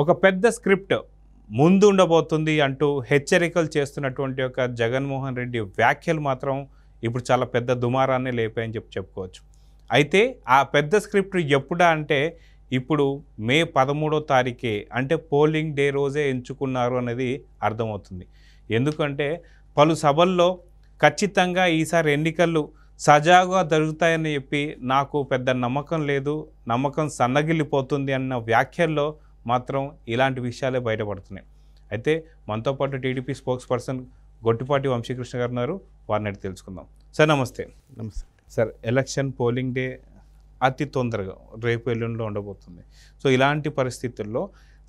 ఒక పెద్ద స్క్రిప్ట్ ముందు ఉండబోతుంది అంటూ హెచ్చరికలు చేస్తున్నటువంటి ఒక జగన్మోహన్ రెడ్డి వ్యాఖ్యలు మాత్రం ఇప్పుడు చాలా పెద్ద దుమారాన్ని లేపాయని చెప్పి చెప్పుకోవచ్చు అయితే ఆ పెద్ద స్క్రిప్ట్ ఎప్పుడా అంటే ఇప్పుడు మే పదమూడో తారీఖే అంటే పోలింగ్ డే రోజే ఎంచుకున్నారు అనేది అర్థమవుతుంది ఎందుకంటే పలు సభల్లో ఖచ్చితంగా ఈసారి ఎన్నికలు సజాగా జరుగుతాయని చెప్పి నాకు పెద్ద నమ్మకం లేదు నమ్మకం సన్నగిల్లిపోతుంది అన్న వ్యాఖ్యల్లో మాత్రం ఇలాంటి విషయాలే బయటపడుతున్నాయి అయితే మనతో పాటు TDP spokesperson Gottipati Vamsikrishna గారు ఉన్నారు వారిని తెలుసుకుందాం సార్ నమస్తే నమస్తే సార్ ఎలక్షన్ పోలింగ్ డే అతి తొందరగా రేపు ఎల్లుండిలో ఉండబోతుంది సో ఇలాంటి పరిస్థితుల్లో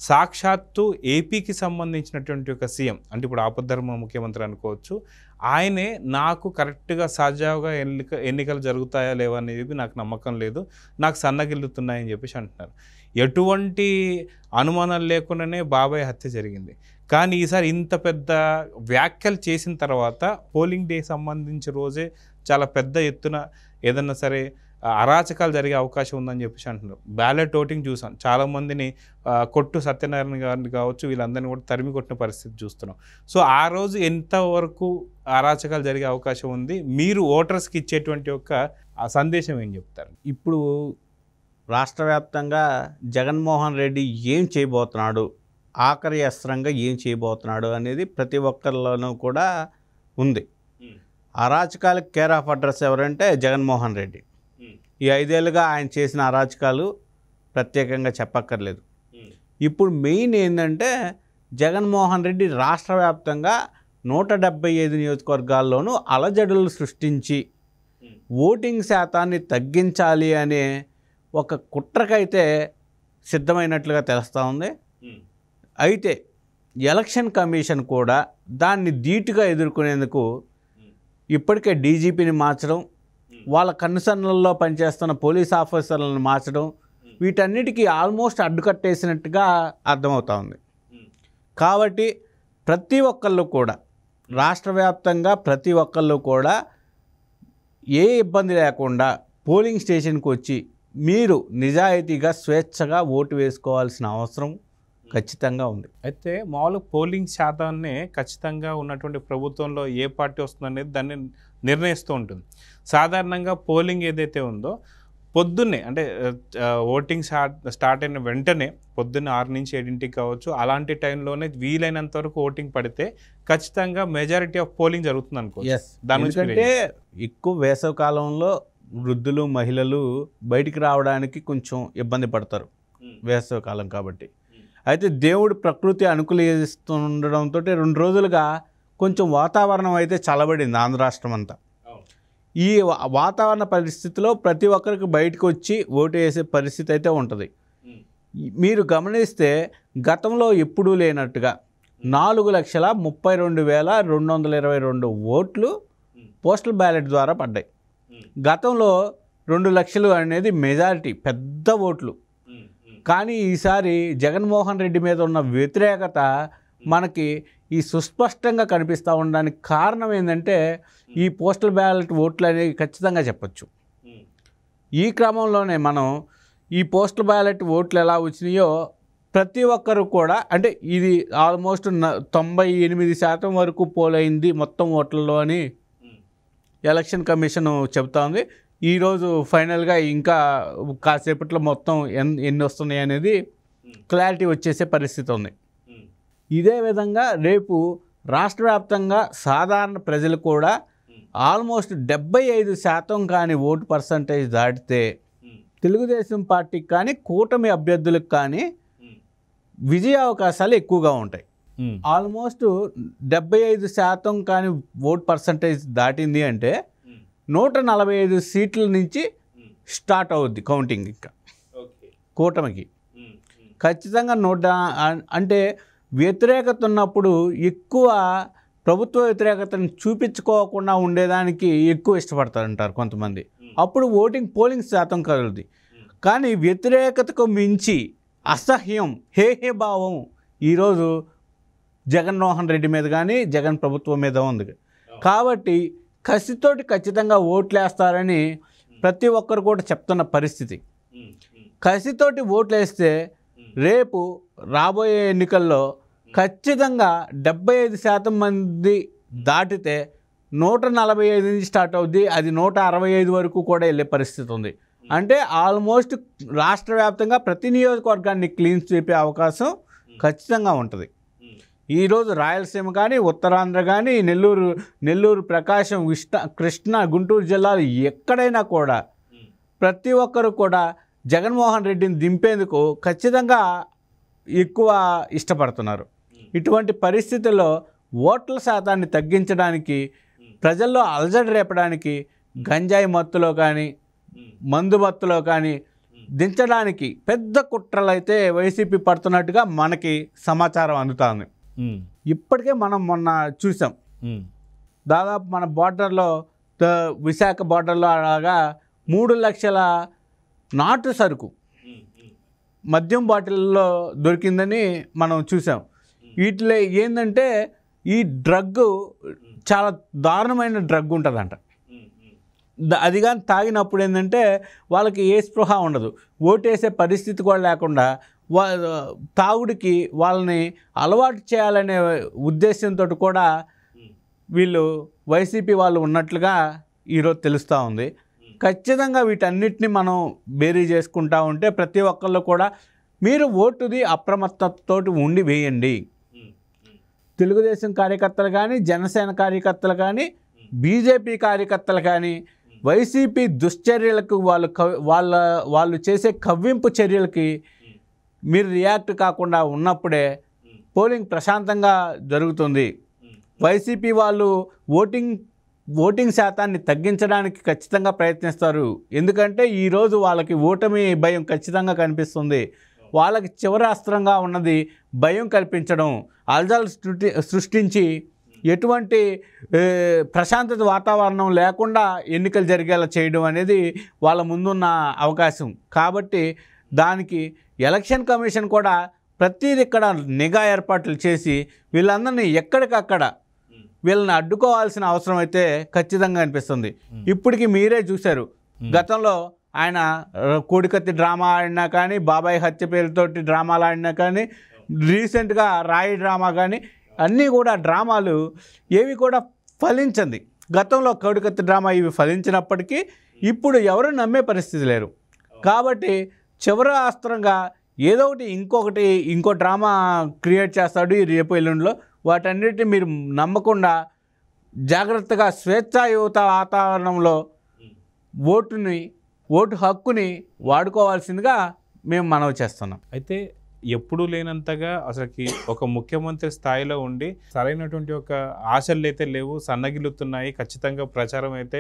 సాక్షాత్తు ఏపీకి సంబంధించినటువంటి ఒక సీఎం అంటే ఇప్పుడు ఆపద్ధర్మ ముఖ్యమంత్రి అనుకోవచ్చు ఆయనే నాకు కరెక్ట్గా సజావుగా ఎన్నిక ఎన్నికలు జరుగుతాయా లేవా అనేది నాకు నమ్మకం లేదు నాకు సన్నగిల్లుతున్నాయని చెప్పేసి అంటున్నారు ఎటువంటి అనుమానాలు లేకుండానే బాబాయ్ హత్య జరిగింది కానీ ఈసారి ఇంత పెద్ద వ్యాఖ్యలు చేసిన తర్వాత పోలింగ్ డే సంబంధించి రోజే చాలా పెద్ద ఎత్తున ఏదన్నా సరే అరాచకాలు జరిగే అవకాశం ఉందని చెప్పేసి అంటున్నారు బ్యాలెట్ ఓటింగ్ చూసాం చాలామందిని కొట్టు సత్యనారాయణ గారిని కావచ్చు వీళ్ళందరినీ కూడా తరిమి కొట్టిన పరిస్థితి చూస్తున్నాం సో ఆ రోజు ఎంతవరకు అరాచకాలు జరిగే అవకాశం ఉంది మీరు ఓటర్స్కి ఇచ్చేటువంటి యొక్క సందేశం ఏం చెప్తారు ఇప్పుడు రాష్ట్ర వ్యాప్తంగా జగన్మోహన్ రెడ్డి ఏం చేయబోతున్నాడు ఆఖరి అస్త్రంగా ఏం చేయబోతున్నాడు అనేది ప్రతి ఒక్కరిలోనూ కూడా ఉంది అరాచకాలకు కేర్ ఆఫ్ అడ్రస్ ఎవరంటే జగన్మోహన్ రెడ్డి ఈ ఐదేళ్ళుగా ఆయన చేసిన అరాచకాలు ప్రత్యేకంగా చెప్పక్కర్లేదు ఇప్పుడు మెయిన్ ఏంటంటే జగన్మోహన్ రెడ్డి రాష్ట్ర వ్యాప్తంగా నూట డెబ్బై ఐదు నియోజకవర్గాల్లోనూ అలజడులు సృష్టించి ఓటింగ్ శాతాన్ని తగ్గించాలి అనే ఒక కుట్రకైతే సిద్ధమైనట్లుగా తెలుస్తూ ఉంది అయితే ఎలక్షన్ కమిషన్ కూడా దాన్ని ధీటుగా ఎదుర్కొనేందుకు ఇప్పటికే డీజీపీని మార్చడం వాళ్ళ కన్సర్న్లలో పనిచేస్తున్న పోలీస్ ఆఫీసర్లను మార్చడం వీటన్నిటికీ ఆల్మోస్ట్ అడ్డుకట్టేసినట్టుగా అర్థమవుతా ఉంది కాబట్టి ప్రతి ఒక్కళ్ళు కూడా రాష్ట్ర వ్యాప్తంగా ప్రతి ఒక్కళ్ళు కూడా ఏ ఇబ్బంది లేకుండా పోలింగ్ స్టేషన్కి వచ్చి మీరు నిజాయితీగా స్వేచ్ఛగా ఓటు వేసుకోవాల్సిన అవసరం ఖచ్చితంగా ఉంది అయితే మామూలుగా పోలింగ్ శాతాన్ని ఖచ్చితంగా ఉన్నటువంటి ప్రభుత్వంలో ఏ పార్టీ వస్తుందనేది దాన్ని నిర్ణయిస్తూ ఉంటుంది సాధారణంగా పోలింగ్ ఏదైతే ఉందో పొద్దున్నే అంటే ఓటింగ్ స్టార్ట్ అయిన వెంటనే పొద్దున్న ఆరు నుంచి ఏడింటికి కావచ్చు అలాంటి టైంలోనే వీలైనంత వరకు ఓటింగ్ పడితే ఖచ్చితంగా మెజారిటీ ఆఫ్ పోలింగ్ జరుగుతుంది అనుకో దాని ఎందుకంటే ఎక్కువ వేసవ కాలంలో వృద్ధులు మహిళలు బయటికి రావడానికి కొంచెం ఇబ్బంది పడతారు వేసవికాలం కాలం కాబట్టి అయితే దేవుడు ప్రకృతి అనుకూలిస్తుండడంతో రెండు రోజులుగా కొంచెం వాతావరణం అయితే చల్లబడింది ఆంధ్ర రాష్ట్రం అంతా ఈ వాతావరణ పరిస్థితిలో ప్రతి ఒక్కరికి బయటకు వచ్చి ఓటు వేసే పరిస్థితి అయితే ఉంటుంది మీరు గమనిస్తే గతంలో ఎప్పుడూ లేనట్టుగా నాలుగు లక్షల ముప్పై రెండు వేల రెండు వందల ఇరవై రెండు ఓట్లు పోస్టల్ బ్యాలెట్ ద్వారా పడ్డాయి గతంలో రెండు లక్షలు అనేది మెజారిటీ పెద్ద ఓట్లు కానీ ఈసారి జగన్మోహన్ రెడ్డి మీద ఉన్న వ్యతిరేకత మనకి ఈ సుస్పష్టంగా కనిపిస్తూ ఉండడానికి కారణం ఏంటంటే ఈ పోస్టల్ బ్యాలెట్ ఓట్లు అనేవి ఖచ్చితంగా చెప్పచ్చు ఈ క్రమంలోనే మనం ఈ పోస్టల్ బ్యాలెట్ ఓట్లు ఎలా వచ్చినాయో ప్రతి ఒక్కరు కూడా అంటే ఇది ఆల్మోస్ట్ తొంభై ఎనిమిది శాతం వరకు పోలైంది మొత్తం ఓట్లలో అని ఎలక్షన్ కమిషన్ చెబుతా ఉంది ఈరోజు ఫైనల్గా ఇంకా కాసేపట్లో మొత్తం ఎన్ ఎన్ని వస్తున్నాయి అనేది క్లారిటీ వచ్చేసే పరిస్థితి ఉంది ఇదే విధంగా రేపు రాష్ట్ర వ్యాప్తంగా సాధారణ ప్రజలు కూడా ఆల్మోస్ట్ డెబ్బై ఐదు శాతం కానీ ఓటు పర్సంటేజ్ దాటితే తెలుగుదేశం పార్టీకి కానీ కూటమి అభ్యర్థులకు కానీ విజయ అవకాశాలు ఎక్కువగా ఉంటాయి Hmm. ఆల్మోస్ట్ డెబ్బై ఐదు శాతం కానీ ఓట్ పర్సంటేజ్ దాటింది అంటే hmm. నూట నలభై ఐదు సీట్ల నుంచి hmm. స్టార్ట్ అవుద్ది కౌంటింగ్ ఇంకా కూటమికి ఖచ్చితంగా నూట అంటే వ్యతిరేకత ఉన్నప్పుడు ఎక్కువ ప్రభుత్వ వ్యతిరేకతను చూపించుకోకుండా ఉండేదానికి ఎక్కువ ఇష్టపడతారంటారు కొంతమంది అప్పుడు ఓటింగ్ పోలింగ్ శాతం కలుగుద్ది కానీ వ్యతిరేకతకు మించి అసహ్యం హేహే భావం ఈరోజు జగన్మోహన్ రెడ్డి మీద కానీ జగన్ ప్రభుత్వం మీద ఉంది కాబట్టి కసితోటి ఖచ్చితంగా ఓట్లేస్తారని ప్రతి ఒక్కరు కూడా చెప్తున్న పరిస్థితి కసితోటి ఓట్లేస్తే రేపు రాబోయే ఎన్నికల్లో ఖచ్చితంగా డెబ్బై ఐదు శాతం మంది దాటితే నూట నలభై ఐదు నుంచి స్టార్ట్ అవుద్ది అది నూట అరవై ఐదు వరకు కూడా వెళ్ళే పరిస్థితి ఉంది అంటే ఆల్మోస్ట్ రాష్ట్ర వ్యాప్తంగా ప్రతి నియోజకవర్గాన్ని క్లీన్ చేపే అవకాశం ఖచ్చితంగా ఉంటుంది ఈరోజు రాయలసీమ కానీ ఉత్తరాంధ్ర కానీ నెల్లూరు నెల్లూరు ప్రకాశం విష్ణ కృష్ణ గుంటూరు జిల్లాలు ఎక్కడైనా కూడా ప్రతి ఒక్కరు కూడా జగన్మోహన్ రెడ్డిని దింపేందుకు ఖచ్చితంగా ఎక్కువ ఇష్టపడుతున్నారు ఇటువంటి పరిస్థితుల్లో ఓట్ల శాతాన్ని తగ్గించడానికి ప్రజల్లో అలజడి రేపడానికి గంజాయి మత్తులో కానీ మందు మత్తులో కానీ దించడానికి పెద్ద కుట్రలు అయితే వైసీపీ పడుతున్నట్టుగా మనకి సమాచారం అందుతుంది Hmm. ఇప్పటికే మనం మొన్న చూసాం hmm. దాదాపు మన బార్డర్లో విశాఖ బార్డర్లో అలాగా మూడు లక్షల నాటు సరుకు hmm, మద్యం బాటిల్లో దొరికిందని మనం చూసాం వీటిలో ఏంటంటే ఈ డ్రగ్ చాలా దారుణమైన డ్రగ్ ఉంటుందంట అది కానీ తాగినప్పుడు ఏంటంటే వాళ్ళకి ఏ స్పృహ ఉండదు ఓటేసే పరిస్థితి కూడా లేకుండా వా తాగుడికి వాళ్ళని అలవాటు చేయాలనే ఉద్దేశంతో కూడా వీళ్ళు వైసీపీ వాళ్ళు ఉన్నట్లుగా ఈరోజు తెలుస్తూ ఉంది ఖచ్చితంగా వీటన్నిటిని మనం బేరీ చేసుకుంటా ఉంటే ప్రతి ఒక్కళ్ళు కూడా మీరు ఓటుది అప్రమత్తతో ఉండి వేయండి తెలుగుదేశం కార్యకర్తలు కానీ జనసేన కార్యకర్తలు కానీ బీజేపీ కార్యకర్తలు కానీ వైసీపీ దుశ్చర్యలకు వాళ్ళు వాళ్ళ వాళ్ళు చేసే కవ్వింపు చర్యలకి మీరు రియాక్ట్ కాకుండా ఉన్నప్పుడే పోలింగ్ ప్రశాంతంగా జరుగుతుంది వైసీపీ వాళ్ళు ఓటింగ్ ఓటింగ్ శాతాన్ని తగ్గించడానికి ఖచ్చితంగా ప్రయత్నిస్తారు ఎందుకంటే ఈరోజు వాళ్ళకి ఓటమి భయం ఖచ్చితంగా కనిపిస్తుంది వాళ్ళకి చివరి అస్త్రంగా ఉన్నది భయం కల్పించడం అల్జాలు సృష్టించి ఎటువంటి ప్రశాంతత వాతావరణం లేకుండా ఎన్నికలు జరిగేలా చేయడం అనేది వాళ్ళ ముందున్న అవకాశం కాబట్టి దానికి ఎలక్షన్ కమిషన్ కూడా ప్రతిది ఇక్కడ నిఘా ఏర్పాట్లు చేసి వీళ్ళందరినీ ఎక్కడికక్కడ వీళ్ళని అడ్డుకోవాల్సిన అవసరం అయితే ఖచ్చితంగా అనిపిస్తుంది ఇప్పటికి మీరే చూశారు గతంలో ఆయన కోడికత్తి డ్రామా ఆడినా కానీ బాబాయ్ హత్య పేరుతోటి డ్రామాలు ఆడినా కానీ రీసెంట్గా రాయి డ్రామా కానీ అన్నీ కూడా డ్రామాలు ఏవి కూడా ఫలించింది గతంలో కోడికత్తి డ్రామా ఇవి ఫలించినప్పటికీ ఇప్పుడు ఎవరు నమ్మే పరిస్థితి లేరు కాబట్టి చివరి అస్త్రంగా ఏదో ఒకటి ఇంకొకటి ఇంకో డ్రామా క్రియేట్ చేస్తాడు ఈ రేపు ఎల్లుండిలో వాటన్నిటిని మీరు నమ్మకుండా జాగ్రత్తగా స్వేచ్ఛాయుత వాతావరణంలో ఓటుని ఓటు హక్కుని వాడుకోవాల్సిందిగా మేము మనవి చేస్తున్నాం అయితే ఎప్పుడూ లేనంతగా అసలుకి ఒక ముఖ్యమంత్రి స్థాయిలో ఉండి సరైనటువంటి ఒక ఆశలు అయితే లేవు సన్నగిలుతున్నాయి ఖచ్చితంగా ప్రచారం అయితే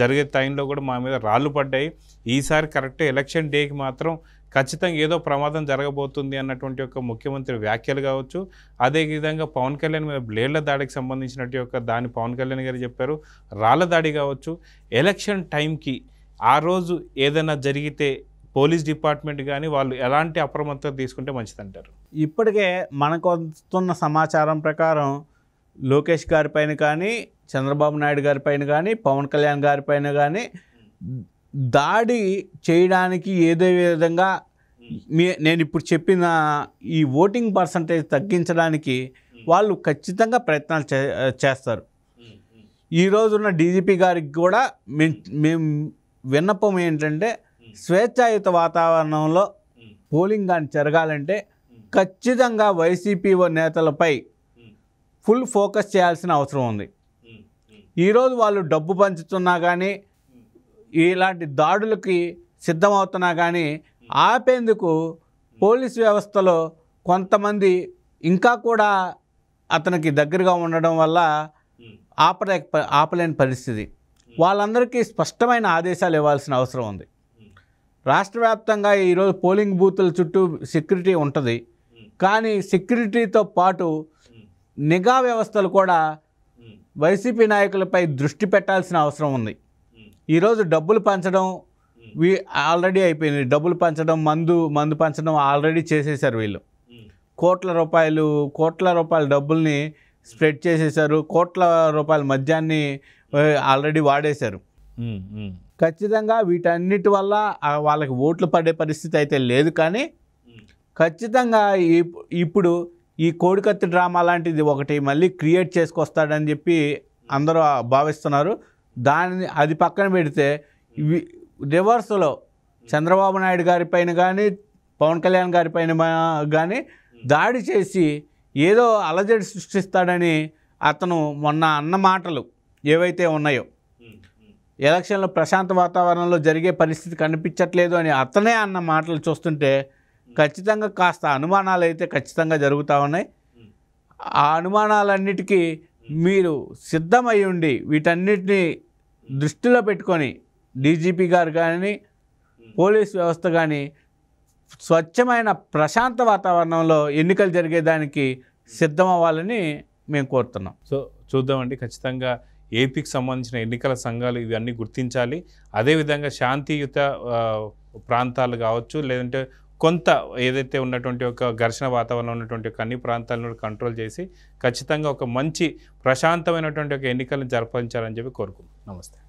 జరిగే టైంలో కూడా మా మీద రాళ్ళు పడ్డాయి ఈసారి కరెక్ట్ ఎలక్షన్ డేకి మాత్రం ఖచ్చితంగా ఏదో ప్రమాదం జరగబోతుంది అన్నటువంటి ఒక ముఖ్యమంత్రి వ్యాఖ్యలు కావచ్చు అదేవిధంగా పవన్ కళ్యాణ్ మీద బ్లేడ్ల దాడికి సంబంధించినటువంటి యొక్క దాని పవన్ కళ్యాణ్ గారు చెప్పారు రాళ్ళ దాడి కావచ్చు ఎలక్షన్ టైంకి ఆ రోజు ఏదైనా జరిగితే పోలీస్ డిపార్ట్మెంట్ కానీ వాళ్ళు ఎలాంటి అప్రమత్తత తీసుకుంటే మంచిదంటారు ఇప్పటికే మనకు వస్తున్న సమాచారం ప్రకారం లోకేష్ గారిపైన కానీ చంద్రబాబు నాయుడు గారిపైన కానీ పవన్ కళ్యాణ్ గారిపైన కానీ దాడి చేయడానికి ఏదో విధంగా నేను ఇప్పుడు చెప్పిన ఈ ఓటింగ్ పర్సంటేజ్ తగ్గించడానికి వాళ్ళు ఖచ్చితంగా ప్రయత్నాలు చేస్తారు ఈరోజున్న డీజీపీ గారికి కూడా మేము విన్నపం ఏంటంటే స్వేచ్ఛాయుత వాతావరణంలో పోలింగ్ కానీ జరగాలంటే ఖచ్చితంగా వైసీపీ నేతలపై ఫుల్ ఫోకస్ చేయాల్సిన అవసరం ఉంది ఈరోజు వాళ్ళు డబ్బు పంచుతున్నా కానీ ఇలాంటి దాడులకి సిద్ధమవుతున్నా కానీ ఆపేందుకు పోలీస్ వ్యవస్థలో కొంతమంది ఇంకా కూడా అతనికి దగ్గరగా ఉండడం వల్ల ఆపలే ఆపలేని పరిస్థితి వాళ్ళందరికీ స్పష్టమైన ఆదేశాలు ఇవ్వాల్సిన అవసరం ఉంది రాష్ట్ర వ్యాప్తంగా ఈరోజు పోలింగ్ బూతుల చుట్టూ సెక్యూరిటీ ఉంటుంది కానీ సెక్యూరిటీతో పాటు నిఘా వ్యవస్థలు కూడా వైసీపీ నాయకులపై దృష్టి పెట్టాల్సిన అవసరం ఉంది ఈరోజు డబ్బులు పంచడం వీ ఆల్రెడీ అయిపోయింది డబ్బులు పంచడం మందు మందు పంచడం ఆల్రెడీ చేసేసారు వీళ్ళు కోట్ల రూపాయలు కోట్ల రూపాయల డబ్బుల్ని స్ప్రెడ్ చేసేసారు కోట్ల రూపాయల మద్యాన్ని ఆల్రెడీ వాడేశారు ఖచ్చితంగా వీటన్నిటి వల్ల వాళ్ళకి ఓట్లు పడే పరిస్థితి అయితే లేదు కానీ ఖచ్చితంగా ఇప్పుడు ఈ కోడికత్తి డ్రామా లాంటిది ఒకటి మళ్ళీ క్రియేట్ చేసుకొస్తాడని చెప్పి అందరూ భావిస్తున్నారు దానిని అది పక్కన పెడితే రివర్స్లో చంద్రబాబు నాయుడు గారిపైన కానీ పవన్ కళ్యాణ్ గారిపైన కానీ దాడి చేసి ఏదో అలజడి సృష్టిస్తాడని అతను మొన్న అన్న మాటలు ఏవైతే ఉన్నాయో ఎలక్షన్లు ప్రశాంత వాతావరణంలో జరిగే పరిస్థితి కనిపించట్లేదు అని అతనే అన్న మాటలు చూస్తుంటే ఖచ్చితంగా కాస్త అనుమానాలు అయితే ఖచ్చితంగా జరుగుతూ ఉన్నాయి ఆ అనుమానాలన్నిటికీ మీరు సిద్ధమై ఉండి వీటన్నిటిని దృష్టిలో పెట్టుకొని డీజీపీ గారు కానీ పోలీస్ వ్యవస్థ కానీ స్వచ్ఛమైన ప్రశాంత వాతావరణంలో ఎన్నికలు జరిగేదానికి సిద్ధమవ్వాలని మేము కోరుతున్నాం సో చూద్దామండి ఖచ్చితంగా ఏపీకి సంబంధించిన ఎన్నికల సంఘాలు ఇవన్నీ గుర్తించాలి అదేవిధంగా శాంతియుత ప్రాంతాలు కావచ్చు లేదంటే కొంత ఏదైతే ఉన్నటువంటి ఒక ఘర్షణ వాతావరణం ఉన్నటువంటి ఒక అన్ని ప్రాంతాలను కంట్రోల్ చేసి ఖచ్చితంగా ఒక మంచి ప్రశాంతమైనటువంటి ఒక ఎన్నికలను జరపించాలని చెప్పి కోరుకుంటున్నాం నమస్తే